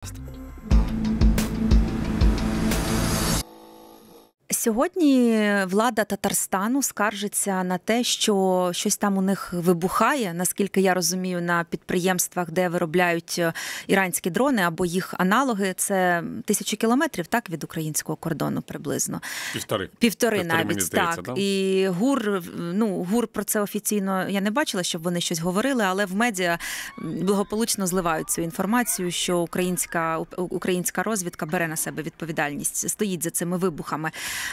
podcast. Сьогодні влада Татарстану скаржиться на те, що щось там у них вибухає, наскільки я розумію, на підприємствах, де виробляють е, іранські дрони або їх аналоги. Це тисячі кілометрів, так від українського кордону приблизно. Півтори півтори, півтори навіть здається, так. Да? І гур ну гур про це офіційно я не бачила, щоб вони щось говорили, але в медіа благополучно зливають цю інформацію, що українська українська розвідка бере на себе відповідальність, стоїть за цими вибухами.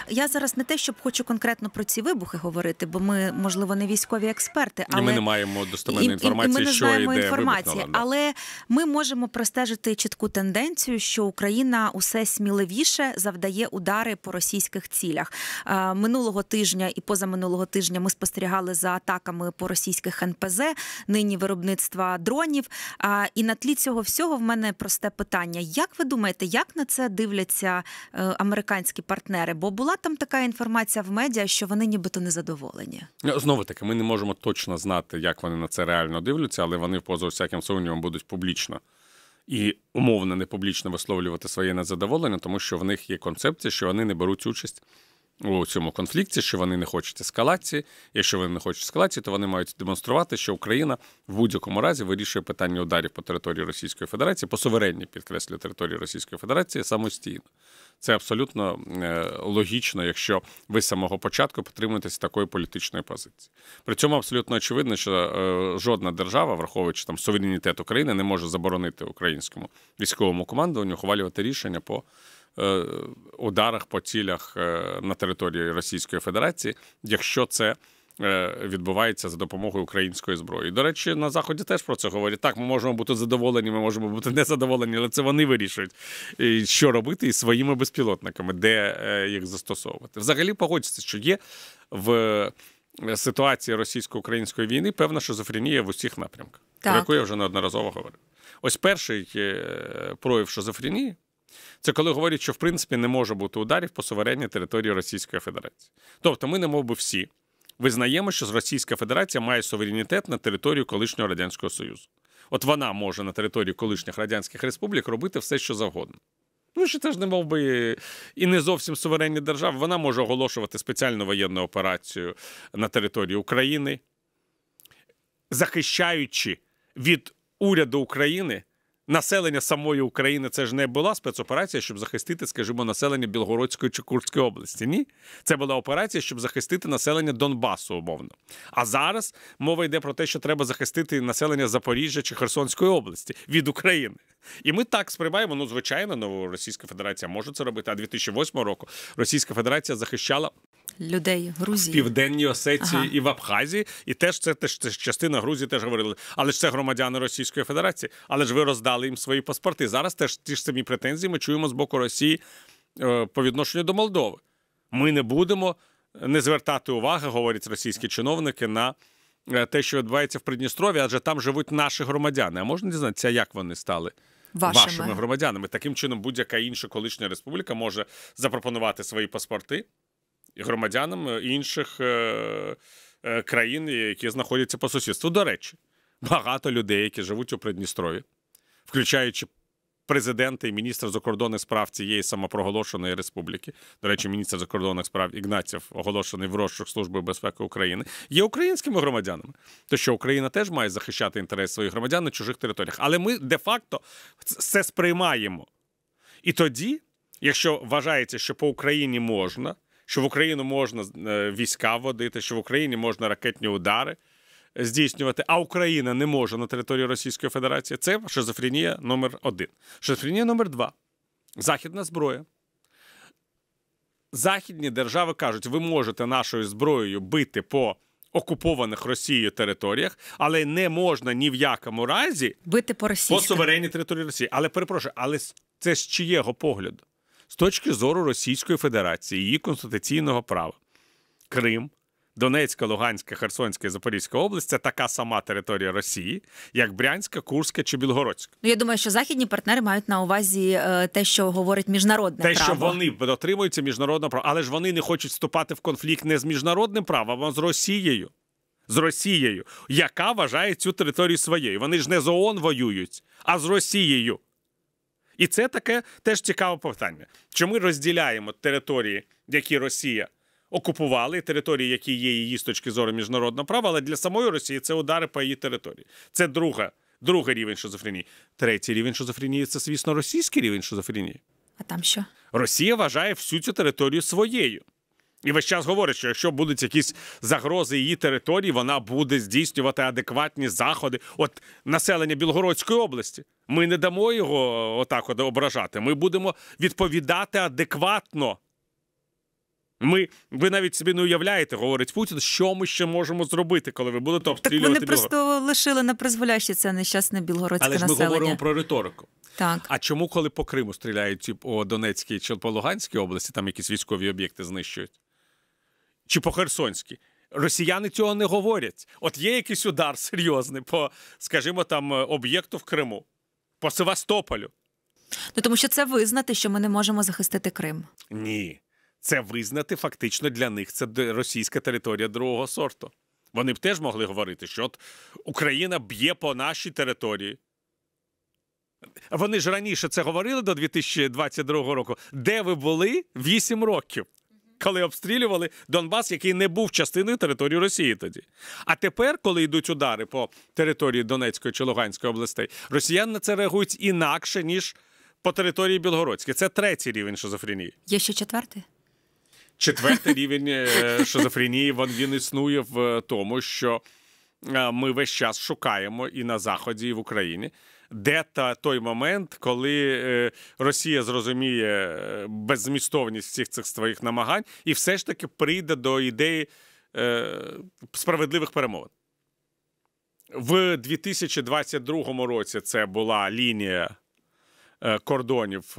Я зараз не те, щоб хочу конкретно про ці вибухи говорити, бо ми, можливо, не військові експерти, але і ми не маємо достовірної інформації. І, і, і ми не що знаємо йде інформації, вибух, але ми можемо простежити чітку тенденцію, що Україна усе сміливіше завдає удари по російських цілях е, минулого тижня і позаминулого тижня. Ми спостерігали за атаками по російських НПЗ, нині виробництва дронів. Е, і на тлі цього всього в мене просте питання: як ви думаєте, як на це дивляться е, американські партнери? Бо були була там така інформація в медіа, що вони нібито незадоволені. Ну, Знову таки, ми не можемо точно знати, як вони на це реально дивляться, але вони поза всяким сумнівом будуть публічно і умовно не публічно висловлювати своє незадоволення, тому що в них є концепція, що вони не беруть участь у цьому конфлікті, що вони не хочуть ескалації. Якщо вони не хочуть ескалації, то вони мають демонструвати, що Україна в будь-якому разі вирішує питання ударів по території Російської Федерації, по суверенній підкреслю території Російської Федерації самостійно. Це абсолютно е, логічно, якщо ви з самого початку підтримуєтеся такої політичної позиції. При цьому абсолютно очевидно, що е, жодна держава, враховуючи там суверенітет України, не може заборонити українському військовому командуванню ухвалювати рішення по. Е, ударах по цілях е, на території Російської Федерації, якщо це. Е, відбувається за допомогою української зброї. До речі, на заході теж про це говорять. Так, ми можемо бути задоволені, ми можемо бути незадоволені, але це вони вирішують, що робити із своїми безпілотниками, де їх застосовувати. Взагалі погодьтеся, що є в ситуації російсько-української війни певна шизофренія в усіх напрямках, так. про яку я вже неодноразово говорив. Ось перший прояв шизофренії це коли говорять, що в принципі не може бути ударів по суверенній території Російської Федерації. Тобто, ми не мов би всі визнаємо, що Російська Федерація має суверенітет на територію колишнього радянського союзу. От вона може на території колишніх радянських республік робити все, що завгодно. Ну, що це ж не мов би і не зовсім суверенні держави. Вона може оголошувати спеціальну воєнну операцію на території України, захищаючи від уряду України населення самої України це ж не була спецоперація, щоб захистити, скажімо, населення Білгородської чи Курської області. Ні, це була операція, щоб захистити населення Донбасу, умовно. А зараз мова йде про те, що треба захистити населення Запоріжжя чи Херсонської області від України. І ми так сприймаємо. Ну, звичайно, ну, Російська Федерація може це робити. А 2008 року Російська Федерація захищала людей Грузії в південній Осеції ага. і в Абхазії, і теж це теж це частина Грузії теж говорили. Але ж це громадяни Російської Федерації. Але ж ви роздали їм свої паспорти. Зараз теж ті ж самі претензії ми чуємо з боку Росії е, по відношенню до Молдови. Ми не будемо е, не звертати уваги, говорять російські чиновники, на е, те, що відбувається в Придністрові, адже там живуть наші громадяни. А можна дізнатися, як вони стали? Вашими. вашими громадянами таким чином будь-яка інша колишня республіка може запропонувати свої паспорти громадянам е, інших е, е, країн, які знаходяться по сусідству. До речі, багато людей, які живуть у Придністрові, включаючи президента і міністра закордонних справ цієї самопроголошеної республіки, до речі, міністр закордонних справ Ігнатів, оголошений в розшук Служби безпеки України, є українськими громадянами. То що Україна теж має захищати інтереси своїх громадян на чужих територіях. Але ми де-факто це сприймаємо. І тоді, якщо вважається, що по Україні можна, що в Україну можна е, війська водити, що в Україні можна ракетні удари здійснювати, а Україна не може на території Російської Федерації. Це шизофренія номер один. Шизофренія номер два західна зброя. Західні держави кажуть, ви можете нашою зброєю бити по окупованих Росією територіях, але не можна ні в якому разі бити по по суверенній території Росії. Але перепрошую, але це з чиєго погляду? з точки зору Російської Федерації, її конституційного права. Крим, Донецька, Луганська, Херсонська і Запорізька область це така сама територія Росії, як Брянська, Курська чи Білгородська. Ну я думаю, що західні партнери мають на увазі е, те, що говорить міжнародне те, право. те, що вони дотримуються міжнародного права, але ж вони не хочуть вступати в конфлікт не з міжнародним правом, а з Росією. З Росією, яка вважає цю територію своєю. Вони ж не з ООН воюють, а з Росією. І це таке теж цікаве питання. Чи ми розділяємо території, які Росія окупувала, і території, які є її з точки зору міжнародного права, але для самої Росії це удари по її території. Це друга, другий рівень шизофренії. Третій рівень шизофренії це, звісно, російський рівень шизофренії. А там що? Росія вважає всю цю територію своєю. І весь час говорить, що якщо будуть якісь загрози її території, вона буде здійснювати адекватні заходи. От населення Білгородської області. Ми не дамо його е, отак от ображати. Ми будемо відповідати адекватно. Ми, Ви навіть собі не уявляєте, говорить Путін, що ми ще можемо зробити, коли ви будете обстрілювати Так Вони просто лишили на призволяще це нещасне білгородське Але населення. Але ж ми говоримо про риторику. Так. А чому, коли по Криму стріляють у Донецькій чи по Луганській області, там якісь військові об'єкти знищують? чи по Херсонській Росіяни цього не говорять. От є якийсь удар серйозний по, скажімо, там е, об'єкту в Криму, по Севастополю. Ну тому що це визнати, що ми не можемо захистити Крим. Ні, це визнати фактично для них. Це російська територія другого сорту. Вони б теж могли говорити, що от Україна б'є по нашій території. Вони ж раніше це говорили до 2022 року. Де ви були 8 років? коли обстрілювали Донбас, який не був частиною території Росії тоді. А тепер, коли йдуть удари по території Донецької чи Луганської областей, росіяни на це реагують інакше ніж по території Білгородської. Це третій рівень шизофренії. Є ще четвертий? Четвертий рівень е, шизофренії він, він існує в тому, що е, ми весь час шукаємо і на заході, і в Україні де та той момент, коли е, Росія зрозуміє е, беззмістовність всіх цих своїх намагань, і все ж таки прийде до ідеї е, справедливих перемовин. В 2022 році це була лінія кордонів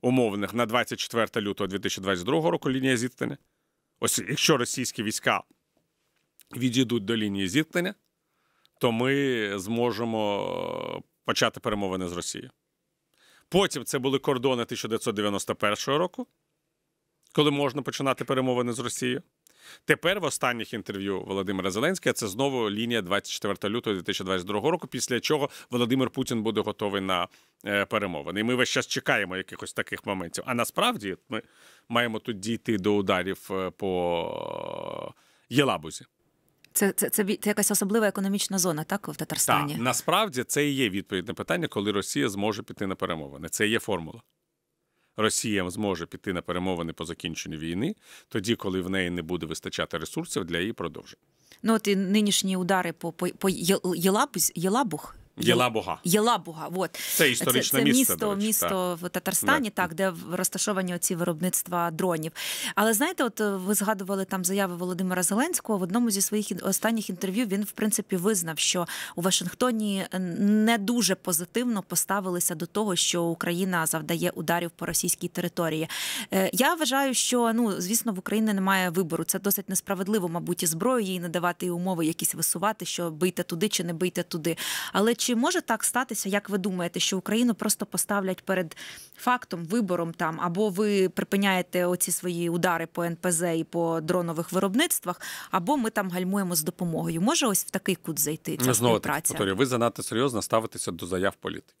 умовних на 24 лютого 2022 року. Лінія зіткнення. Ось якщо російські війська відійдуть до лінії зіткнення, то ми зможемо е, почати перемовини з Росією. Потім це були кордони 1991 року, коли можна починати перемовини з Росією. Тепер в останніх інтерв'ю Володимира Зеленського це знову лінія 24 лютого 2022 року, після чого Володимир Путін буде готовий на е, перемовини. І ми весь час чекаємо якихось таких моментів. А насправді ми маємо тут дійти до ударів е, по Єлабузі. Це це, це це якась особлива економічна зона, так в Татарстані? Так, Насправді це і є відповідь на питання, коли Росія зможе піти на перемовини. Це є формула. Росія зможе піти на перемовини по закінченню війни, тоді, коли в неї не буде вистачати ресурсів для її продовження. Ну от і нинішні удари по по, по Єлабух, Єлабуга. Єлабуга. Вот. Це історичне це, це місце, місто, речі, місто так. в Татарстані, так. так де розташовані оці виробництва дронів. Але знаєте, от е, ви згадували там заяви Володимира Зеленського. В одному зі своїх останніх інтерв'ю він в принципі визнав, що у Вашингтоні е, не дуже позитивно поставилися до того, що Україна завдає ударів по російській території. Е, я вважаю, що ну звісно в Україні немає вибору. Це досить несправедливо, мабуть, і зброю їй надавати і умови якісь висувати, що бийте туди чи не бийте туди. Але чи може так статися, як ви думаєте, що Україну просто поставлять перед фактом, вибором там або ви припиняєте оці свої удари по НПЗ і по дронових виробництвах, або ми там гальмуємо з допомогою? Може, ось в такий кут зайти? Ця Знову співпраця? таки, ви занадто серйозно ставитеся до заяв політики?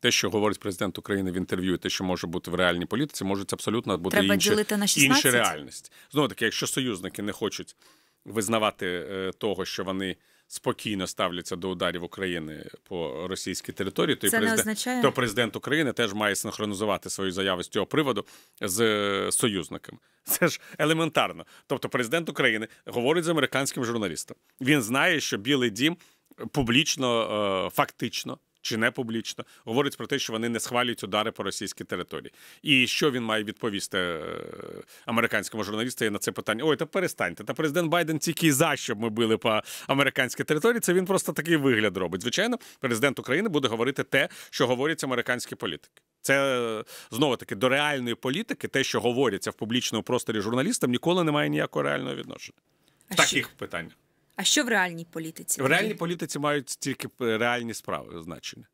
Те, що говорить президент України в інтерв'ю, і те, що може бути в реальній політиці, можуть абсолютно бути Треба інші, ділити на 16? інші реальність. Знову таки, якщо союзники не хочуть визнавати е, того, що вони спокійно ставляться до ударів України по російській території, то, Це президент, не означає... то президент України теж має синхронізувати свою заяву з цього приводу з е, союзниками. Це ж елементарно. Тобто, президент України говорить з американським журналістом. Він знає, що Білий дім публічно, е, фактично чи не публічно говорить про те, що вони не схвалюють удари по російській території. І що він має відповісти е, американському журналісту на це питання? Ой, та перестаньте. Та президент Байден тільки за щоб ми били по американській території. Це він просто такий вигляд робить. Звичайно, президент України буде говорити те, що говорять американські політики. Це е, знову таки до реальної політики, те, що говориться в публічному просторі журналістам, ніколи не має ніякого реального відношення. В таких питаннях. А що в реальній політиці? В реальній політиці мають тільки реальні справи значення.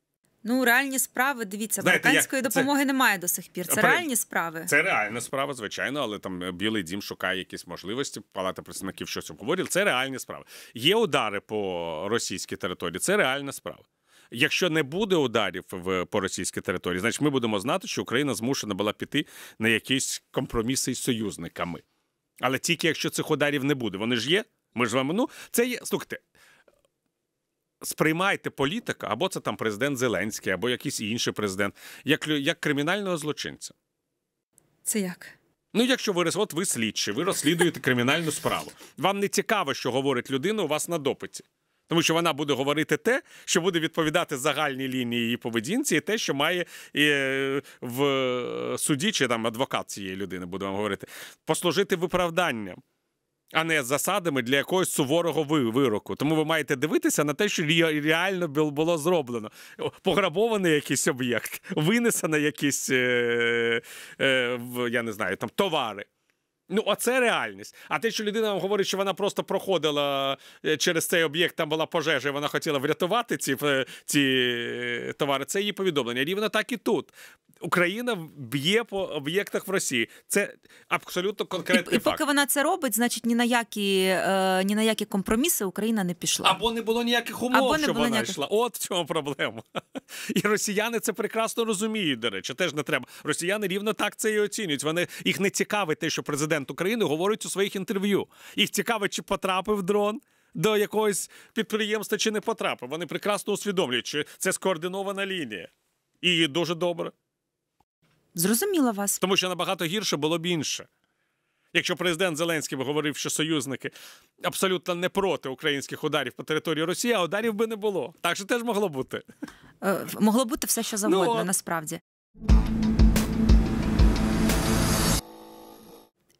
Ну, реальні справи, дивіться, Знаєте, американської допомоги це... немає до сих пір. Це При... реальні справи. Це реальна справа, звичайно, але там е, Білий Дім шукає якісь можливості. Палата представників щось обговорює. Це реальні справи. Є удари по російській території. Це реальна справа. Якщо не буде ударів в по російській території, значить ми будемо знати, що Україна змушена була піти на якісь компроміси із союзниками. Але тільки якщо цих ударів не буде, вони ж є. Ми ж вам, ну, це є. Слухайте. Сприймайте політика, або це там президент Зеленський, або якийсь інший президент, як як кримінального злочинця. Це як? Ну, якщо ви от ви слідчі, ви розслідуєте кримінальну справу. Вам не цікаво, що говорить людина у вас на допиті. Тому що вона буде говорити те, що буде відповідати загальній лінії її поведінці, і те, що має е, в суді чи там адвокат цієї людини, буде вам говорити, послужити виправданням а не засадами для якогось суворого вироку. Тому ви маєте дивитися на те, що реально було зроблено. Пограбований якийсь об'єкт, винесено якісь е, е, я не знаю, там товари. Ну, оце реальність. А те, що людина вам говорить, що вона просто проходила е, через цей об'єкт, там була пожежа, і вона хотіла врятувати ці е, ці е, товари, це її повідомлення. Рівно так і тут. Україна б'є по об'єктах в Росії. Це абсолютно конкретний і, факт. І поки вона це робить, значить ні на які е, ні на які компроміси Україна не пішла. Або не було ніяких умов, Або щоб вона ніяких... йшла. От в чому проблема. І росіяни це прекрасно розуміють. До речі, теж не треба. Росіяни рівно так це і оцінюють. Вони їх не цікавить те, що президент України говорить у своїх інтерв'ю. Їх цікавить, чи потрапив дрон. До якогось підприємства чи не потрапив. Вони прекрасно усвідомлюють, що це скоординована лінія, і дуже добре. Зрозуміла вас. Тому що набагато гірше було б інше. Якщо президент Зеленський говорив, що союзники абсолютно не проти українських ударів по території Росії, а ударів би не було. Так що теж могло бути. Е, могло бути все, що ну, завгодно, ну, насправді.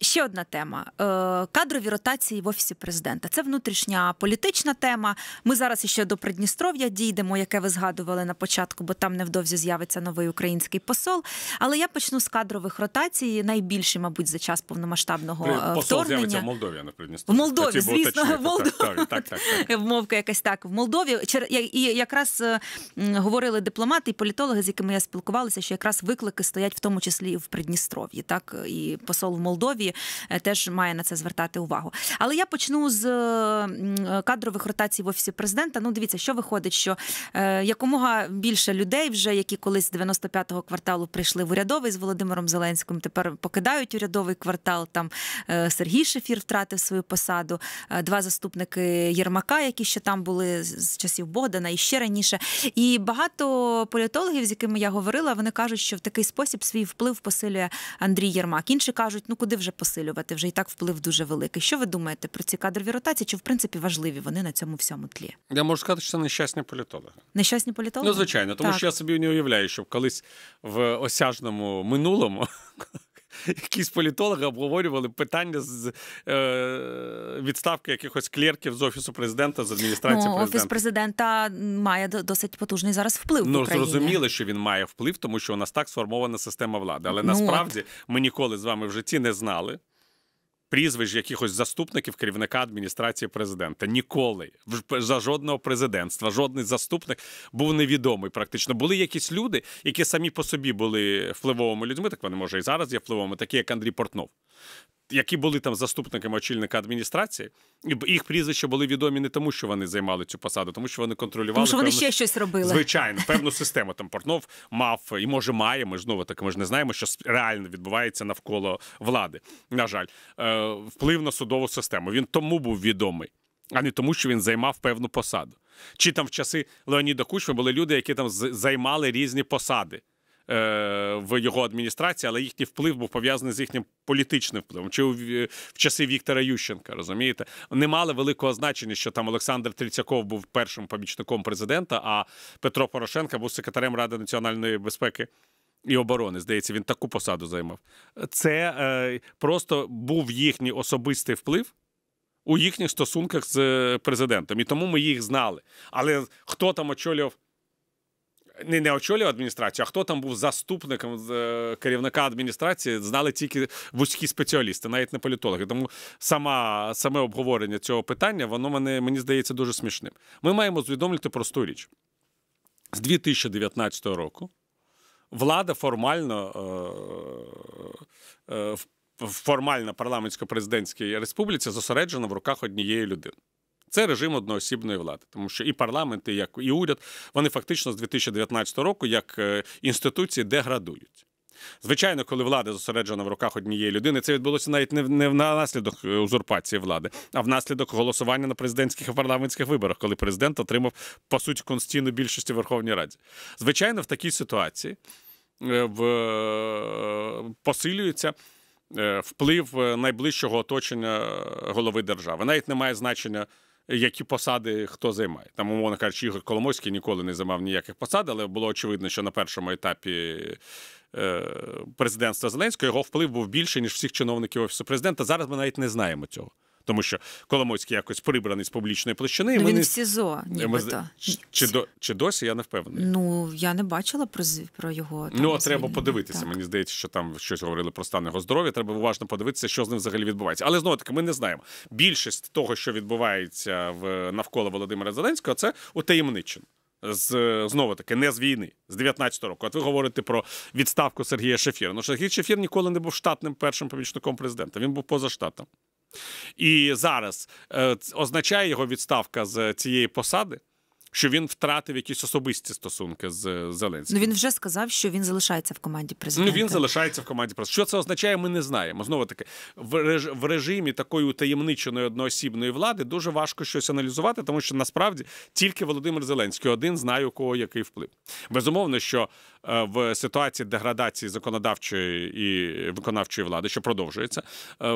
ще одна тема: е, кадрові ротації в офісі президента. Це внутрішня політична тема. Ми зараз іще до Придністров'я дійдемо, яке ви згадували на початку, бо там невдовзі з'явиться новий український посол. Але я почну з кадрових ротацій. Найбільші, мабуть, за час повномасштабного При, е, вторгнення. Посол з'явиться в Молдові а не Придністров'я. В Молдові, звісно, в Молдові. Так, так, так, так. якась так. В Молдові і якраз е, говорили дипломати і політологи, з якими я спілкувалася, що якраз виклики стоять в тому числі і в Придністров'ї. Так і посол в Молдові. Києві е, теж має на це звертати увагу. Але я почну з е, кадрових ротацій в офісі президента. Ну, дивіться, що виходить, що е, якомога більше людей, вже які колись з 95-го кварталу прийшли в урядовий з Володимиром Зеленським. Тепер покидають урядовий квартал. Там Сергій Шефір втратив свою посаду. Два заступники Єрмака, які ще там були з часів Богдана і ще раніше. І багато політологів, з якими я говорила, вони кажуть, що в такий спосіб свій вплив посилює Андрій Єрмак. Інші кажуть, ну куди вже посилювати вже і так вплив дуже великий. Що ви думаєте про ці кадрові ротації? Чи в принципі важливі вони на цьому всьому тлі? Я можу сказати, що це нещасні політологи. Нещасні політологи? Ну, звичайно, тому так. що я собі не уявляю, що колись в осяжному минулому якісь політологи обговорювали питання з е, відставки якихось клерків з офісу президента з адміністрації ну, президента. Офіс президента має досить потужний зараз вплив. Ну в зрозуміло, що він має вплив, тому що у нас так сформована система влади. Але ну, насправді от. ми ніколи з вами в житті не знали прізвищ якихось заступників керівника адміністрації президента. Ніколи за жодного президентства, жодний заступник був невідомий. Практично були якісь люди, які самі по собі були впливовими людьми. Так вони може і зараз є впливовими, такі як Андрій Портнов які були там заступниками очільника адміністрації, і їх прізвища були відомі не тому, що вони займали цю посаду, тому що вони контролювали Тому що вони певну, ще щось робили. Звичайно, певну систему там Портнов мав і може має. Ми ж знову таки ми ж не знаємо, що реально відбувається навколо влади. На жаль, е, вплив на судову систему. Він тому був відомий. А не тому, що він займав певну посаду. Чи там в часи Леоніда Кучми були люди, які там займали різні посади. Е, в його адміністрації, але їхній вплив був пов'язаний з їхнім політичним впливом. Чи в часи Віктора Ющенка розумієте? Не мали великого значення, що там Олександр Трицяков був першим помічником президента, а Петро Порошенко був секретарем Ради національної безпеки. І оборони, здається, він таку посаду займав. Це е, просто був їхній особистий вплив у їхніх стосунках з е, президентом. І тому ми їх знали. Але хто там очолював не не очолював адміністрацію, а хто там був заступником е, керівника адміністрації, знали тільки вузькі спеціалісти, навіть не політологи. Тому сама, саме обговорення цього питання, воно мене, мені здається дуже смішним. Ми маємо усвідомлювати просту річ. З 2019 року влада формально е, е, формально парламентсько-президентській республіці зосереджена в руках однієї людини. Це режим одноосібної влади, тому що і парламенти, як і уряд, вони фактично з 2019 року як е, інституції деградують. Звичайно, коли влада зосереджена в руках однієї людини, це відбулося навіть не не внаслідок е, узурпації влади, а внаслідок голосування на президентських і парламентських виборах, коли президент отримав по суті конституційну більшість у Верховній Раді. Звичайно, в такій ситуації е, в, посилюється. Вплив найближчого оточення голови держави навіть не має значення які посади хто займає. Там, умовно кажучи, Ігор Коломойський ніколи не займав ніяких посад, але було очевидно, що на першому етапі. Е, президентства Зеленського його вплив був більше, ніж всіх чиновників офісу президента. Зараз ми навіть не знаємо цього тому що Коломойський якось прибраний з публічної площини. ну, ми Він не... в СІЗО, нібито. Чи, до чи досі я не впевнений? Ну я не бачила про про його там, ну треба подивитися. Так. Мені здається, що там щось говорили про стан його здоров'я. Треба уважно подивитися, що з ним взагалі відбувається. Але знову таки ми не знаємо. Більшість того, що відбувається в навколо Володимира Зеленського, це утаємничено. З знову таки не з війни з 19-го року. От ви говорите про відставку Сергія Шефіра. Ну Сергій Шефір ніколи не був штатним першим помічником президента. Він був поза штатом. І зараз е, означає його відставка з цієї посади, що він втратив якісь особисті стосунки з Зеленським. Ну він вже сказав, що він залишається в команді президента. Ну він залишається в команді президента. Що це означає, ми не знаємо. Знову таки, в реж в режимі такої утаємниченої одноосібної влади дуже важко щось аналізувати, тому що насправді тільки Володимир Зеленський один знає у кого який вплив. Безумовно, що Е, в ситуації деградації законодавчої і виконавчої влади, що продовжується, е,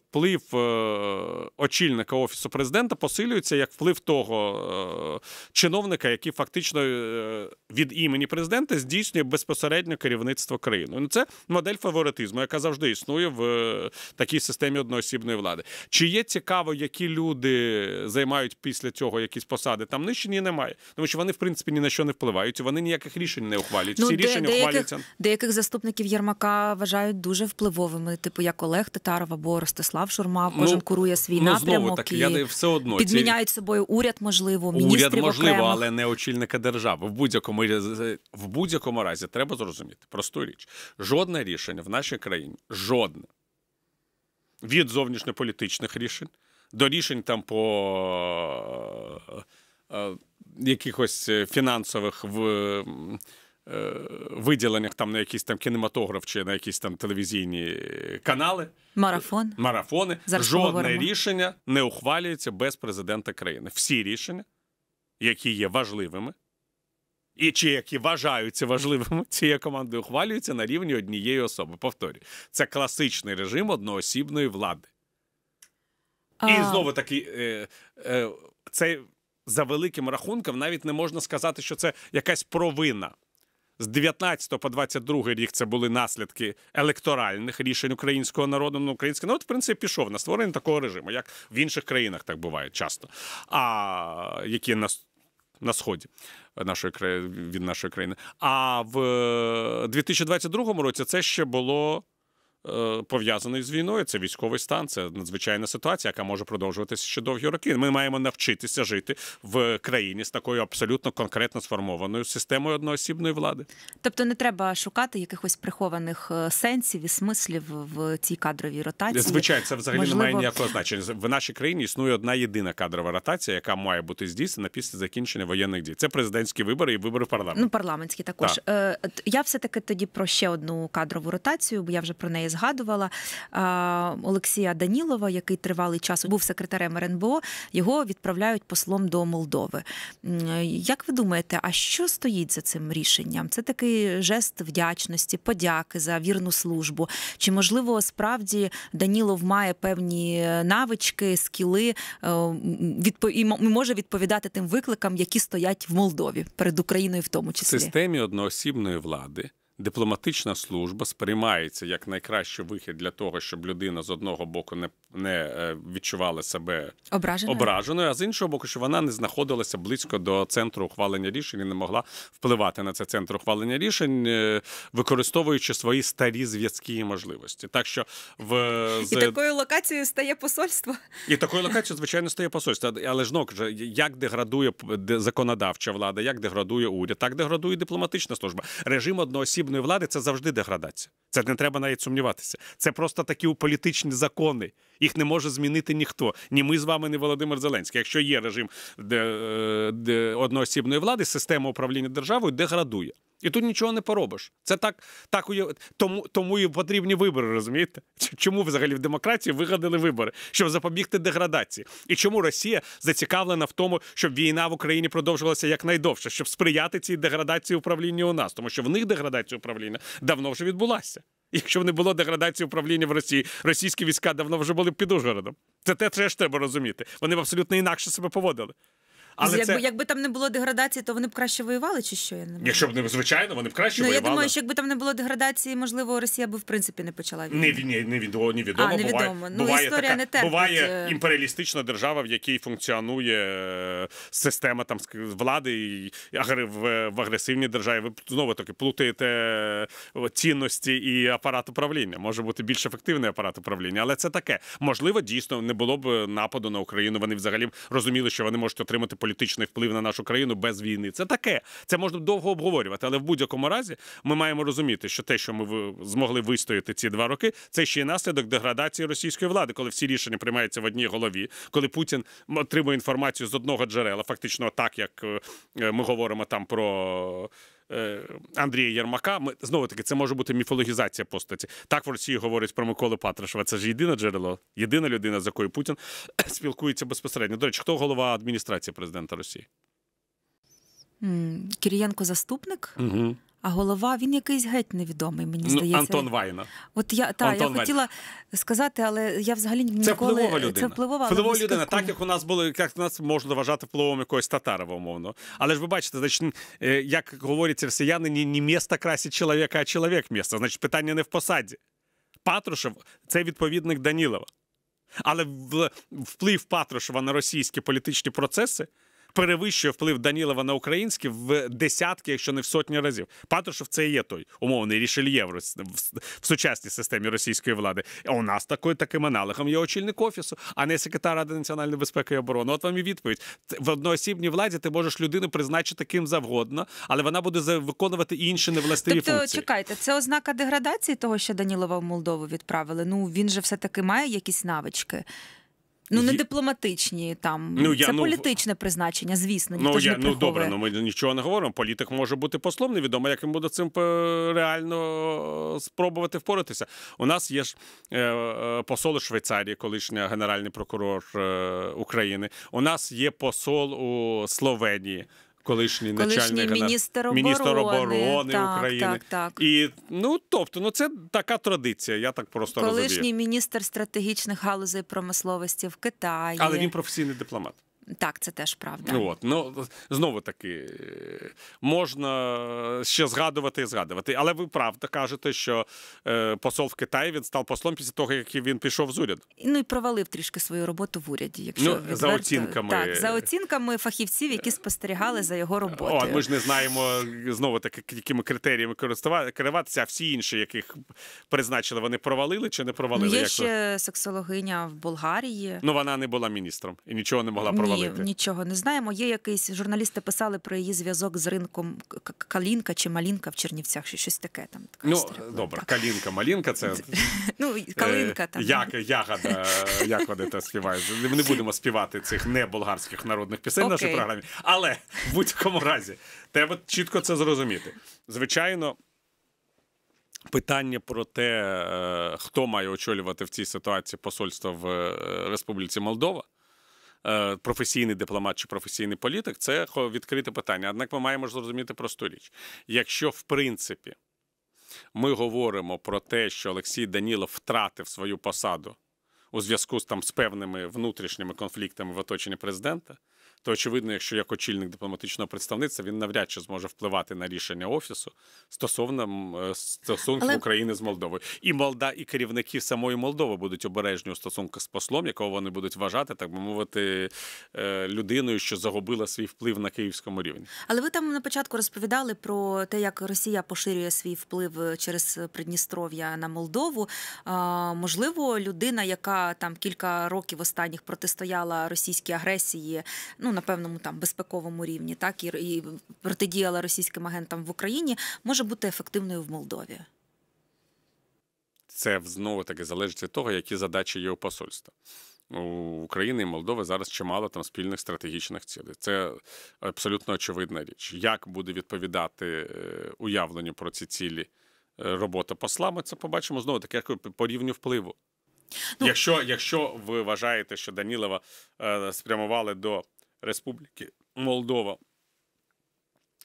вплив е, очільника офісу президента посилюється як вплив того чиновника, який фактично від імені президента здійснює безпосередньо керівництво країни. Ну, це модель фаворитизму, яка завжди існує в такій системі одноосібної влади. Чи є цікаво, які люди займають після цього якісь посади там нижче? Ні, немає, тому що вони в принципі ні на що не впливають. Вони ніяких рішень не ухвалюють приймають ну, рішення, деяких, хваляться. Деяких заступників Єрмака вважають дуже впливовими, типу як Олег Татаров або Ростислав Шурма. Ну, Кожен ну, курує свій ну, напрямок знову так, все одно підміняють ці... собою уряд, можливо, міністрів уряд можливо, окремих. але не очільника держави. В будь-якому в будь-якому разі треба зрозуміти просту річ: жодне рішення в нашій країні, жодне від зовнішньополітичних рішень до рішень там по. Е, е, якихось е, фінансових в Е, виділених там на якийсь там кінематограф чи на якісь там телевізійні канали. Марафон. Марафони. Зараз Жодне поговоримо. рішення не ухвалюється без президента країни. Всі рішення, які є важливими, і чи які вважаються важливими, цією командою ухвалюються на рівні однієї особи. Повторюю, це класичний режим одноосібної влади. А... І знову таки, е, е, це за великим рахунком навіть не можна сказати, що це якась провина. З 19 по 22 рік це були наслідки електоральних рішень українського народу. Ну, український народ, в принципі, пішов на створення такого режиму, як в інших країнах так буває часто. А які на на сході нашої від нашої країни. А в 2022 е, році це ще було. Е, пов'язаний з війною. Це військовий стан, це надзвичайна ситуація, яка може продовжуватися ще довгі роки. Ми маємо навчитися жити в країні з такою абсолютно конкретно сформованою системою одноосібної влади. Тобто не треба шукати якихось прихованих е, сенсів і смислів в цій кадровій ротації. Звичайно, це взагалі Можливо... не має ніякого значення. В нашій країні існує одна єдина кадрова ротація, яка має бути здійснена після закінчення воєнних дій. Це президентські вибори і вибори в парламент. Ну парламентські також так. Е, я все таки тоді про ще одну кадрову ротацію, бо я вже про неї згадувала Олексія Данілова, який тривалий час був секретарем РНБО. Його відправляють послом до Молдови. Як ви думаєте, а що стоїть за цим рішенням? Це такий жест вдячності, подяки за вірну службу. Чи можливо справді Данілов має певні е, навички, скіли е, і може відповідати тим викликам, які стоять в Молдові перед Україною, в тому числі В системі одноосібної влади? Дипломатична служба сприймається як найкращий вихід для того, щоб людина з одного боку не не е, відчувала себе ображеною, ображеною а з іншого боку, що вона не знаходилася близько до центру ухвалення рішень і не могла впливати на це центр ухвалення рішень, е, використовуючи свої старі зв'язки і можливості. Так що в з... І такою локацією стає посольство, і такою локацією, звичайно, стає посольство. Але ж ну, як деградує законодавча влада, як деградує уряд, так деградує дипломатична служба. Режим одноосіб потрібної влади це завжди деградація. Це не треба навіть сумніватися. Це просто такі політичні закони, їх не може змінити ніхто. Ні, ми з вами, ні Володимир Зеленський. Якщо є режим де, е, де одноосібної влади, система управління державою деградує. І тут нічого не поробиш. Це так, так тому тому і потрібні вибори, розумієте? Чому взагалі в демократії вигадали вибори, щоб запобігти деградації? І чому Росія зацікавлена в тому, щоб війна в Україні продовжувалася якнайдовше, щоб сприяти цій деградації управління у нас, тому що в них деградація управління давно вже відбулася якщо б не було деградації управління в Росії, російські війська давно вже були під Ужгородом. Це те, теж треба розуміти. Вони б абсолютно інакше себе поводили. Але якби це... якби там не було деградації, то вони б краще воювали, чи що? Я не можу. Якщо б не звичайно, вони б краще ну, воювали. Я думаю, що якби там не було деградації, можливо, Росія б в принципі не почала війну. Не, не, не відомо, А, невідомо. Буває, ну, буває історія така, не терпить. буває е. імперіалістична держава, в якій функціонує е, система там влади і в, е, в агресивній державі. Ви знову таки плутаєте цінності і апарат управління. Може бути більш ефективний апарат управління, але це таке. Можливо, дійсно не було б нападу на Україну. Вони взагалі розуміли, що вони можуть отримати політичний вплив на нашу країну без війни. Це таке. Це можна довго обговорювати, але в будь-якому разі ми маємо розуміти, що те, що ми змогли вистояти ці два роки, це ще й наслідок деградації російської влади, коли всі рішення приймаються в одній голові, коли Путін отримує інформацію з одного джерела, фактично так як е, ми говоримо там про. Е, Андрія Єрмака. Ми знову таки це може бути міфологізація постаті. Так в Росії говорять про Миколи Патрашева. Це ж єдине джерело, єдина людина, з якою Путін спілкується безпосередньо. До речі, хто голова адміністрації президента Росії? Кірієнко заступник. Угу а голова він якийсь геть невідомий. Мені здається. Антон Вайна. От я та Антон я хотіла Вайна. сказати, але я взагалі ніколи... Це впливова людина. Це впливова, впливова людина. Так як у нас було, як нас можна вважати впливом якогось татарова, умовно. Але ж ви бачите, значить, е, як говорять росіяни, ні, ні місто красить чоловіка, а чоловік місто. Значить, питання не в посаді. Патрушев це відповідник Данілова. Але вплив Патрушева на російські політичні процеси перевищує вплив Данілова на українські в десятки, якщо не в сотні разів. Патрушев це є той умовний рішельє в, в сучасній системі російської влади. А у нас такою таким аналогом є очільник офісу, а не секретар ради національної безпеки і оборони. От вам і відповідь в одноосібній владі. Ти можеш людину призначити ким завгодно, але вона буде виконувати інші невластиві тобто, функції. Чекайте, це ознака деградації того, що Данілова в Молдову відправили. Ну він же все таки має якісь навички. Ну, не дипломатичні там ну, я, це ну, політичне призначення, звісно. ну я ну добре, ну ми нічого не говоримо. Політик може бути послом. Невідомо, як йому буде цим е, реально е, спробувати впоратися. У нас є ж е, посол у Швейцарії, колишня генеральний прокурор України. У нас є посол у Словенії колишній начальник міністр оборони, міністр оборони так, України. Так, так. І ну тобто, ну це така традиція. Я так просто колишній розумію. міністр стратегічних галузей промисловості в Китаї, але він професійний дипломат. Так, це теж правда. Ну, от, ну знову таки е, можна ще згадувати і згадувати. Але ви правда кажете, що е, посол в Китаї він став послом після того, як він пішов з уряду. Ну і провалив трішки свою роботу в уряді. Якщо ну, відверто. за оцінками так, за оцінками фахівців, які спостерігали за його е, роботою. О, ми ж не знаємо знову таки, якими критеріями керуватися, а всі інші, яких призначили, вони провалили чи не провалили? Ну, є як ще то? сексологиня в Болгарії. Ну вона не була міністром і нічого не могла провалити. Ні, нічого не знаємо. Є якийсь журналісти писали про її зв'язок з ринком Калінка чи Малінка в Чернівцях, чи щось таке. Там така ну стріла, добре, так. Калінка, Малінка. Це ну е, калинка там як ягода, як вони та співають. Ми не будемо співати цих не болгарських народних пісень okay. в нашій програмі, але в будь-якому разі треба чітко це зрозуміти. Звичайно. Питання про те, е, хто має очолювати в цій ситуації посольство в е, Республіці Молдова, Е, професійний дипломат чи професійний політик, це відкрите питання. Однак ми маємо зрозуміти просту річ. Якщо в принципі ми говоримо про те, що Олексій Данілов втратив свою посаду у зв'язку з там з певними внутрішніми конфліктами в оточенні президента то очевидно, якщо як очільник дипломатичного представництва він навряд чи зможе впливати на рішення офісу стосовно е, стосунків Але... України з Молдовою. І Молда, і керівники самої Молдови будуть обережні у стосунках з послом, якого вони будуть вважати, так би мовити, е, людиною, що загубила свій вплив на київському рівні. Але ви там на початку розповідали про те, як Росія поширює свій вплив е, через Придністров'я на Молдову. Можливо, людина, яка там кілька років останніх протистояла російській агресії, ну на певному там безпековому рівні, так і, і протидіяла російським агентам в Україні, може бути ефективною в Молдові. Це знову таки залежить від того, які задачі є у посольства. У України і Молдови зараз чимало там спільних стратегічних цілей. Це абсолютно очевидна річ. Як буде відповідати е, уявленню про ці цілі е, робота посла, ми це побачимо знову таки як по рівню впливу. Ну, Якщо якщо ви вважаєте, що Данілова е, спрямували до Республіки Молдова,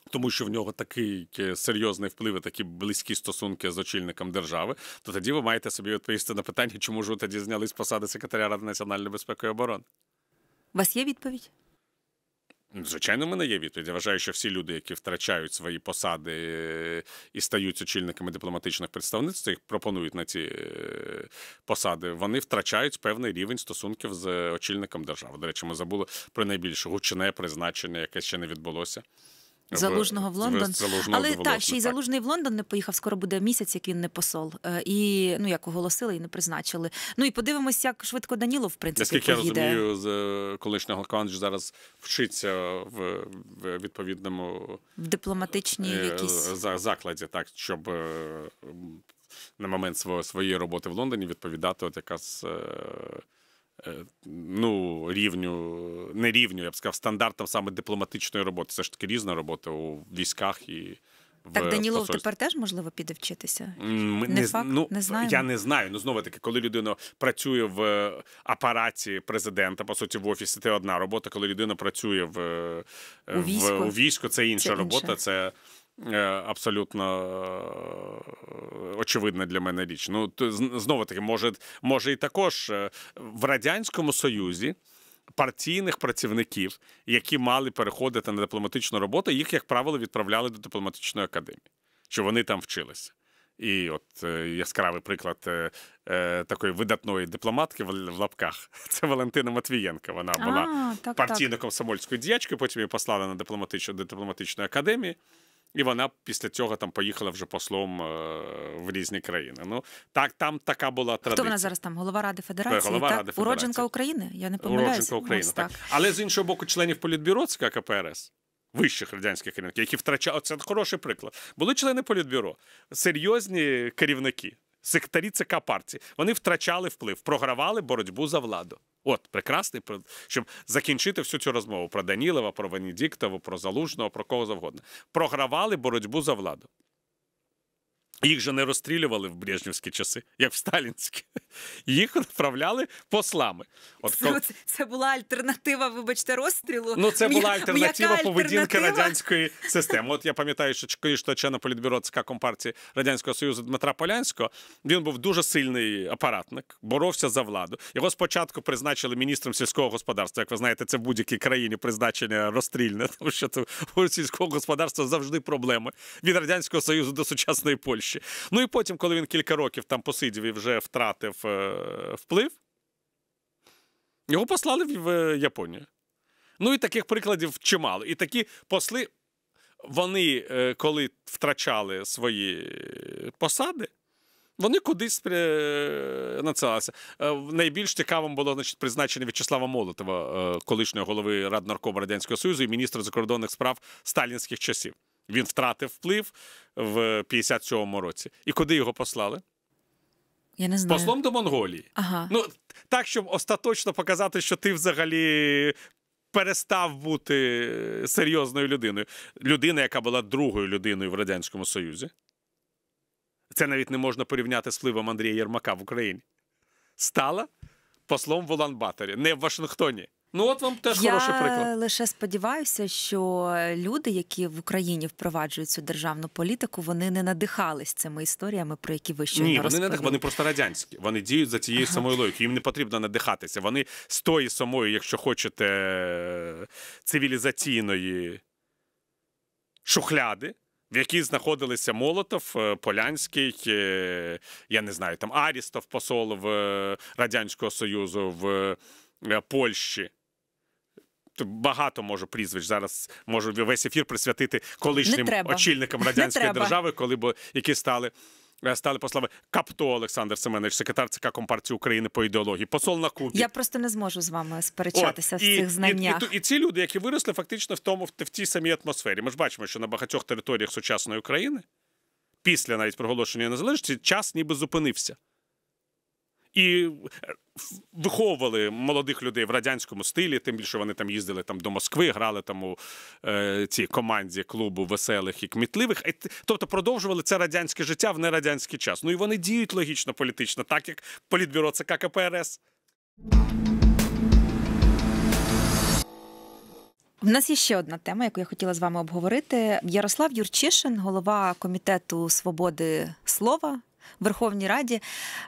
тому що в нього такий е, серйозний вплив, і такі близькі стосунки з очільником держави, то тоді ви маєте собі відповісти на питання, чому ж ви тоді зняли з посади секретаря Ради національної безпеки і оборони? У вас є відповідь? Звичайно, в мене є відповідь. Я вважаю, що всі люди, які втрачають свої посади і стають очільниками дипломатичних представництв, їх пропонують на ці е, посади, вони втрачають певний рівень стосунків з очільником держави. До речі, ми забули про найбільш гучне призначення, яке ще не відбулося. Е, залужного в Лондон. Залужного Але так, ще й залужний в Лондон не поїхав. Скоро буде місяць, як він не посол. Е, і ну як оголосили і не призначили. Ну і подивимось, як швидко Даніло в принципі. Наскільки я розумію, е, колишній Голкандж зараз вчиться в відповідному в дипломатичній якісь закладі, так щоб. На момент своєї роботи в Лондоні відповідати, от якраз Е, ну, рівню, не рівню, я б сказав, стандартам саме дипломатичної роботи. Це ж таки різна робота у військах і. В так, Данілов посольстві. тепер теж можливо піде вчитися. Ми не, не факт, ну, не знаю. Я не знаю. Ну знову таки, коли людина працює в е, апараті президента, по суті, в офісі, це одна робота. Коли людина працює в е, у війську, у війську це інша це робота. Інше. Це Е, абсолютно е, очевидна для мене річ. Ну, знову таки, може, може і також е, в Радянському Союзі. Партійних працівників, які мали переходити на дипломатичну роботу, їх, як правило, відправляли до дипломатичної академії, що вони там вчилися. І от яскравий приклад е, такої видатної дипломатки в лапках це Валентина Матвієнка. Вона а, була партійно-комсомольською діячкою, потім її послали на дипломатичну, до дипломатичної академії і вона після цього там поїхала вже послом е, в різні країни. Ну так там така була традиція. Хто вона зараз там голова ради федерації. Голова так? ради федерації. Уродженка України. Я не помиляюся. Уродженка України, Ось, так. так. але з іншого боку, членів політбюро ЦК КПРС. Вищих радянських керівників, які втрачали це хороший приклад. Були члени політбюро, серйозні керівники сектарі ЦК партії. Вони втрачали вплив, програвали боротьбу за владу. От, прекрасний щоб закінчити всю цю розмову про Данілова, про Венедіктову, про Залужного, про кого завгодно. Програвали боротьбу за владу. Їх же не розстрілювали в брежнівські часи, як в сталінські їх відправляли послами. От це, це, це була альтернатива, вибачте, розстрілу. Ну це була альтернатива поведінки радянської системи. От я пам'ятаю, що колишнього члена політбюро ЦК компартії радянського союзу Дмитра Полянського він був дуже сильний апаратник, боровся за владу. Його спочатку призначили міністром сільського господарства. Як ви знаєте, це в будь-якій країні призначення розстрільне, тому що це у сільського господарства завжди проблеми від радянського союзу до сучасної Польщі. Ну і потім, коли він кілька років там посидів і вже втратив Е, вплив, його послали в Японію. Ну і таких прикладів чимало. І такі посли, вони е, коли втрачали свої посади, вони кудись е, надсилалися. Найбільш цікавим було значить, призначення В'ячеслава Молотова, колишнього голови Раднаркому Радянського Союзу і міністра закордонних справ сталінських часів. Він втратив вплив в 57-му році. І куди його послали? Я не знаю. Послом до Монголії. Ага. Ну, так, щоб остаточно показати, що ти взагалі. Перестав бути е, серйозною людиною. Людина, яка була другою людиною в Радянському Союзі. Це навіть не можна порівняти з впливом Андрія Єрмака в Україні. Стала послом в Улан-Баторі, не в Вашингтоні. Ну, от вам теж Я хороший приклад. Я лише сподіваюся, що люди, які в Україні впроваджують цю державну політику, вони не надихались цими історіями, про які ви щойно Ні, вони не надих, вони просто радянські. Вони діють за цією самою логікою. Їм не потрібно надихатися. Вони з тої самої, якщо хочете, цивілізаційної шухляди. В якій знаходилися Молотов, е, Полянський, е, я не знаю, там Арістов, посол в е, Радянського Союзу в Польщі. Багато можу прізвищ зараз можу весь ефір присвятити колишнім очільникам радянської держави, коли б які стали. Е, стали послами Капто Олександр Семенович, секретар ЦК Компартії України по ідеології, посол на Кубі. Я просто не зможу з вами сперечатися От, і, цих знаннях. І, і, і ці люди, які виросли, фактично в тому в, в тій самій атмосфері. Ми ж бачимо, що на багатьох територіях сучасної України, після навіть проголошення незалежності, час ніби зупинився і е, виховували молодих людей в радянському стилі. Тим більше вони там їздили там до Москви, грали там у е, цій команді клубу веселих і кмітливих. Тобто продовжували це радянське життя в нерадянський час. Ну і вони діють логічно політично, так як політбюро ЦК КПРС. В нас є ще одна тема, яку я хотіла з вами обговорити. Ярослав Юрчишин, голова комітету свободи слова Верховній Раді,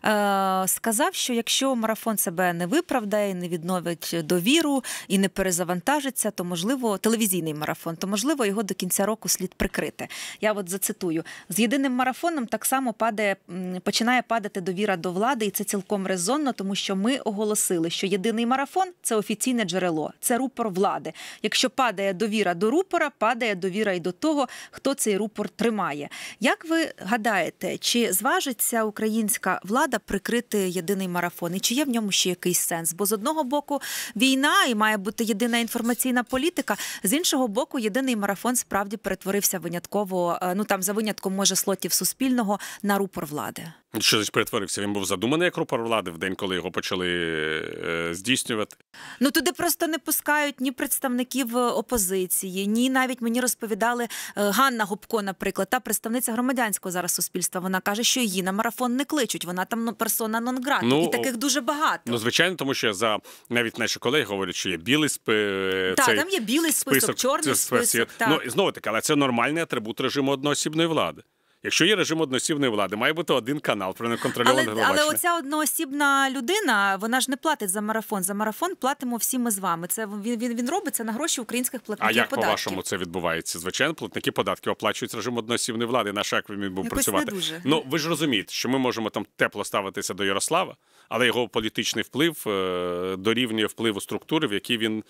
е, сказав, що якщо марафон себе не виправдає, не відновить довіру і не перезавантажиться, то можливо телевізійний марафон, то можливо його до кінця року слід прикрити. Я от зацитую з єдиним марафоном, так само падає, починає падати довіра до влади, і це цілком резонно, тому що ми оголосили, що єдиний марафон це офіційне джерело, це рупор влади. Якщо падає довіра до рупора, падає довіра і до того, хто цей рупор тримає. Як ви гадаєте, чи зважить? наважиться українська влада прикрити єдиний марафон? І чи є в ньому ще якийсь сенс? Бо з одного боку війна і має бути єдина інформаційна політика. З іншого боку, єдиний марафон справді перетворився винятково. Е, ну там за винятком може слотів суспільного на рупор влади. Щось перетворився. Він був задуманий як рупор влади в день, коли його почали е, здійснювати. Ну туди просто не пускають ні представників е, опозиції, ні навіть мені розповідали е, Ганна Губко, наприклад, та представниця громадянського зараз суспільства. Вона каже, що її на марафон не кличуть. Вона там ну, персона нон-грата. Ну, і таких дуже багато. Ну звичайно, тому що за навіть наші колеги говорять, що є білий спи... Так, цей... там є білий список, список чорний список. список так. Ну знову таки, але це нормальний атрибут режиму одноосібної влади. Якщо є режим одноосібної влади, має бути один канал про неконтрольоване Але, Але оця одноосібна людина, вона ж не платить за марафон. За марафон платимо всі ми з вами. Це він він, він робиться на гроші українських платників. А як податків. по вашому це відбувається? Звичайно, платники податків оплачують режим одноосібної влади. Наша як він був працювати. Не дуже. Ну ви ж розумієте, що ми можемо там тепло ставитися до Ярослава, але його політичний вплив е, дорівнює впливу структури, в якій він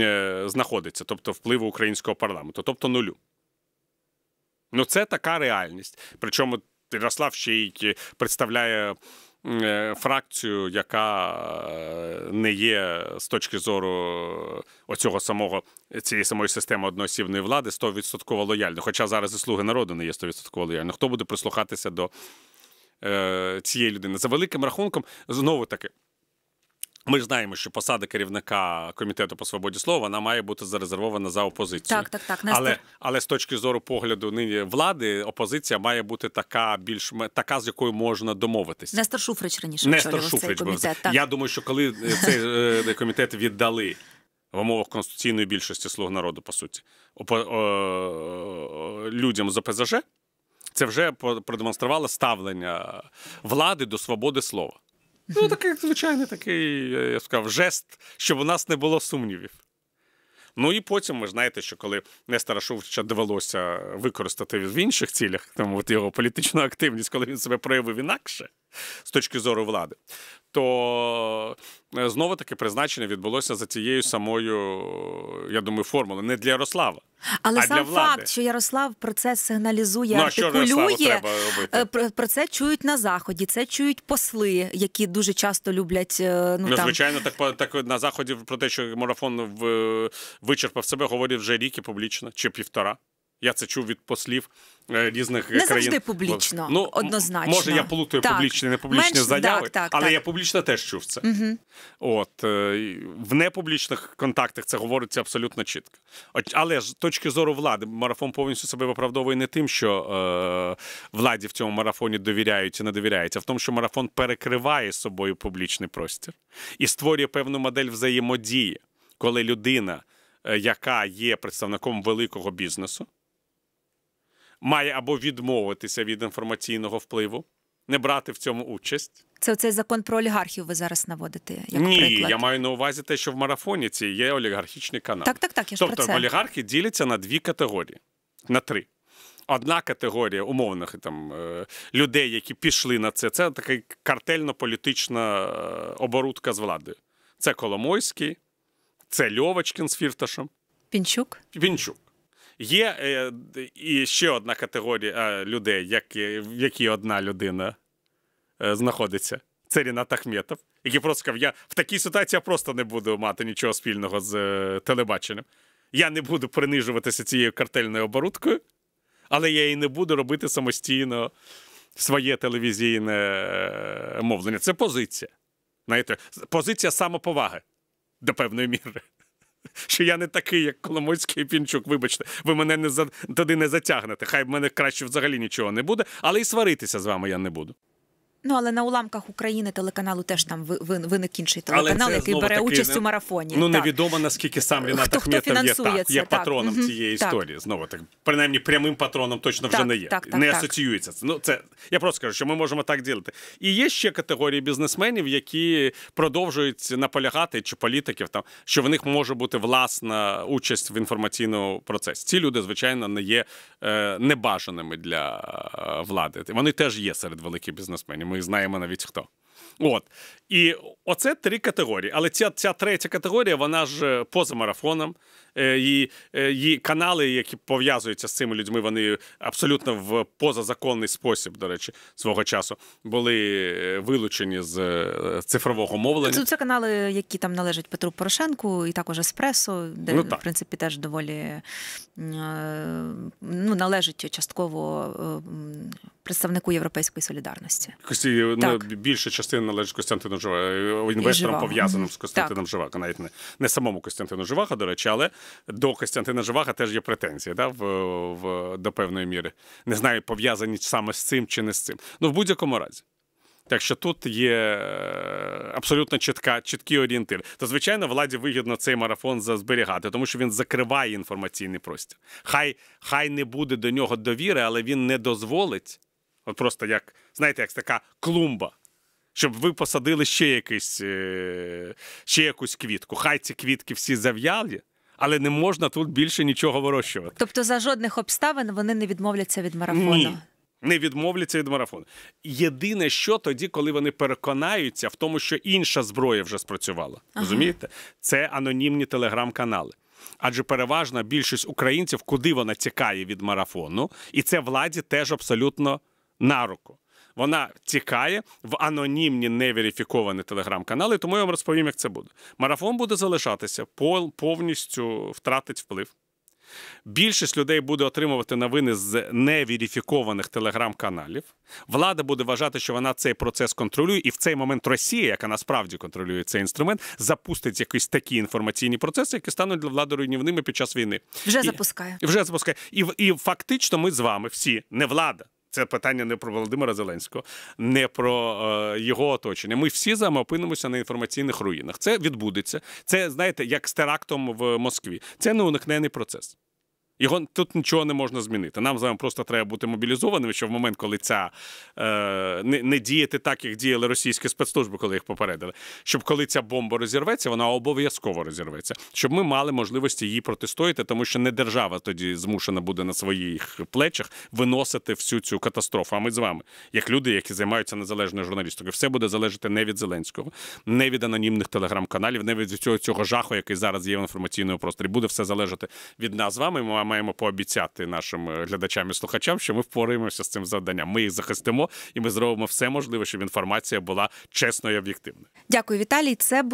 е, знаходиться, тобто впливу українського парламенту, тобто нулю. Ну це така реальність. Причому Ярослав ще й е, представляє. Е, фракцію, яка е, не є з точки зору оцього самого цієї самої системи одноосібної влади 100% лояльно. Хоча зараз і слуги народу не є 100% лояльно. Хто буде прислухатися до цієї людини? За великим рахунком, знову таки. Ми ж знаємо, що посада керівника комітету по свободі слова вона має бути зарезервована за опозицію. Так, так, так. Настер. Але але з точки зору погляду нині влади, опозиція має бути така більш така, з якою можна домовитися. Нестор Шуфрич раніше Нестор Шуфрич. Комітет, так. Я думаю, що коли е, цей е, комітет віддали. В умовах конституційної більшості слуг народу, по суті, Опо, о, о, людям з ОПЗЖ це вже продемонструвало ставлення влади до свободи слова. Ну, такий звичайний такий, я сказав, жест, щоб у нас не було сумнівів. Ну і потім ми ж знаєте, що коли Нестора Шуфрича довелося використати в інших цілях, тому от його політичну активність, коли він себе проявив інакше, з точки зору влади. То е, знову таки призначення відбулося за цією самою, я думаю, формулою. Не для Ярослава. Але а сам для влади. факт, що Ярослав про це сигналізує, ну, артикулює, е, про це чують на заході. Це чують посли, які дуже часто люблять. Е, ну, ну там... звичайно, так так на заході про те, що марафон в вичерпав себе, говорить вже рік і публічно чи півтора. Я це чув від послів е, різних не країн. Не завжди публічно, ну, однозначно. Може, я плутаю так. публічні і непублічні Менш, заяви, так, так, але так. я публічно теж чув це. Угу. От е, В непублічних контактах це говориться абсолютно чітко. Але з точки зору влади, марафон повністю себе виправдовує не тим, що е, владі в цьому марафоні довіряють і не довіряються, а в тому, що марафон перекриває собою публічний простір і створює певну модель взаємодії, коли людина, е, яка є представником великого бізнесу, має або відмовитися від інформаційного впливу, не брати в цьому участь. Це цей закон про олігархів ви зараз наводите. як Ні, приклад. я маю на увазі те, що в марафоні ці є олігархічний канал. Так, так, так. я ж Тобто про це. олігархи діляться на дві категорії, на три. Одна категорія умовних там е, людей, які пішли на це, це така картельно-політична е, оборудка з владою. Це Коломойський, це Льовочкін з Фірташем. Пінчук? Пінчук. Є е, і ще одна категорія е, людей, як, в якій одна людина е, знаходиться. Це Рінат Ахметов, який просто сказав, я в такій ситуації я просто не буду мати нічого спільного з е, телебаченням. Я не буду принижуватися цією картельною оборудкою, але я і не буду робити самостійно своє телевізійне е, мовлення. Це позиція. Знаєте, позиція самоповаги до певної міри що я не такий, як Коломойський і Пінчук. Вибачте, ви мене не за туди не затягнете. Хай в мене краще взагалі нічого не буде, але і сваритися з вами я не буду. Ну але на уламках України телеканалу теж там виник інший телеканал, який бере участь у ну, марафоні. Ну невідомо наскільки сам Рінат Ахметов є так, є патроном цієї історії. Знову так принаймні прямим патроном точно вже не є. Не асоціюється Ну це я просто кажу, що ми можемо так ділити. І є ще категорії бізнесменів, які продовжують наполягати чи політиків там, що в них може бути власна участь в інформаційному процесі. Ці люди, звичайно, не є е, небажаними для е, влади. Вони теж є серед великих бізнесменів. Ми ми знаємо навіть хто. От. І оце три категорії. Але ця ця третя категорія, вона ж е, поза марафоном. Її, е, її е, канали, які пов'язуються з цими людьми, вони абсолютно в позазаконний спосіб, до речі, свого часу були вилучені з цифрового мовлення. Це канали, які там належать Петру Порошенку, і також Еспресо, де ну, в принципі теж доволі ну, належить частково представнику європейської солідарності. Кості ну, більша частина належить Костянтину Живаго, е, інвесторам пов'язаним з Костянтином Живака. навіть не, не самому Костянтину Живаго, до речі, але до Костянтина Живаго теж є претензії да, в, в, до певної міри. Не знаю, пов'язані саме з цим чи не з цим. Ну в будь-якому разі. Так що тут є е, абсолютно чітка, чіткий орієнтир. То звичайно, владі вигідно цей марафон зберігати, тому що він закриває інформаційний простір. Хай хай не буде до нього довіри, але він не дозволить От просто як, знаєте, як така клумба. Щоб ви посадили ще якийсь, е, ще якусь квітку. Хай ці квітки всі зав'яли, але не можна тут більше нічого вирощувати. Тобто, за жодних обставин вони не відмовляться від марафону. Ні, Не відмовляться від марафону. Єдине, що тоді, коли вони переконаються в тому, що інша зброя вже спрацювала, ага. розумієте? Це анонімні телеграм-канали. Адже переважна більшість українців, куди вона тікає від марафону, і це владі теж абсолютно на руку. Вона тікає в анонімні неверифіковані телеграм-канали, тому я вам розповім, як це буде. Марафон буде залишатися, повністю втратить вплив. Більшість людей буде отримувати новини з неверифікованих телеграм-каналів. Влада буде вважати, що вона цей процес контролює, і в цей момент Росія, яка насправді контролює цей інструмент, запустить якісь такі інформаційні процеси, які стануть для влади руйнівними під час війни. Вже і, запускає. Вже запускає. І і фактично, ми з вами всі не влада це питання не про Володимира Зеленського, не про е, його оточення. Ми всі з вами опинимося на інформаційних руїнах. Це відбудеться. Це знаєте, як з терактом в Москві. Це не уникнений процес. Його тут нічого не можна змінити. Нам з вами просто треба бути мобілізованими, що в момент, коли ця е, не, не діяти так, як діяли російські спецслужби, коли їх попередили. Щоб коли ця бомба розірветься, вона обов'язково розірветься, щоб ми мали можливості її протистояти, тому що не держава тоді змушена буде на своїх плечах виносити всю цю катастрофу. А ми з вами, як люди, які займаються незалежною журналістикою, все буде залежати не від Зеленського, не від анонімних телеграм-каналів, не від цього цього жаху, який зараз є в інформаційному просторі. Буде все залежати від нас з вами. Ми маємо пообіцяти нашим е, глядачам і слухачам, що ми впораємося з цим завданням. Ми їх захистимо, і ми зробимо все можливе, щоб інформація була чесною і об'єктивною. Дякую, Віталій. Це